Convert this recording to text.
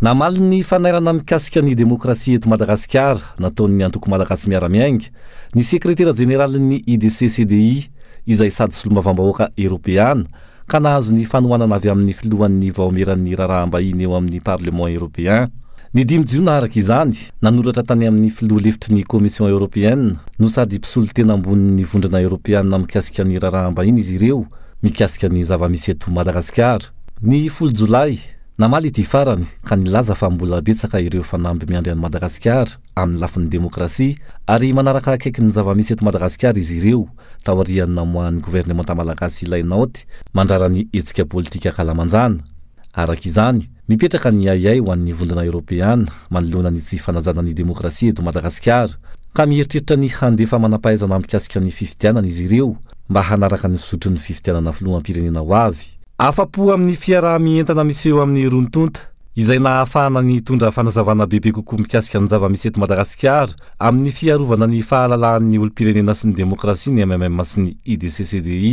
namali 'ny fanairana mikasika ni demokrasia eto madagasikara nataon'ny antoko malakasy miaramiainga ny secretaira generalini idccdi izay sady solomavambahoaka eropeana ka nahazo ny fanohanana avy amin'ny filohan'ny vaomeran'ny rarahambahiny eo amin'ny parlement européen ny dimijio naaraka izany nanoratra tany amin'ny filoa lefitry ni commission européena no sady mpisolo tena ambonin'ny vondrina eoropeana mikasika n'ny rarahambahiny izy ireo mikasika ny zavamisy eto madagasikara ny folojolay namaly ty farany ka nilaza fa mbola betsaka ireo fa namby miandri ani madagasikara amin'ny lafin'i demokrasia ary manaraka akaiky ny zava-misy eto madagasikara izy ireo tao rianna moan'ny gouvernementa malagasy ilainaoty mandraran'ny etsika politika kalamanjana arak' izany mipetraka ny ayay ho an'ny vondrina eoropeana manolona nitsy fanajanani demokrasia eto madagasikara ka mieritreritra ny handefa manampaaizana ampikasika n'ny fifitianana izy ireo mba hanaraka ny fsotron'ny fifitianana folohampirenena ho avy afa-po amin'ny fiaraha-mientana miseo amin'ny ronytonta izay nahafahana ny tondra fanazavana bebe kokoo mikasika ny zavamiseto madagasikara amin'ny fiarovana ny fahalalaan'ny olom-pirenena sy ny demokrasia ny ameimaima sy ny idccdi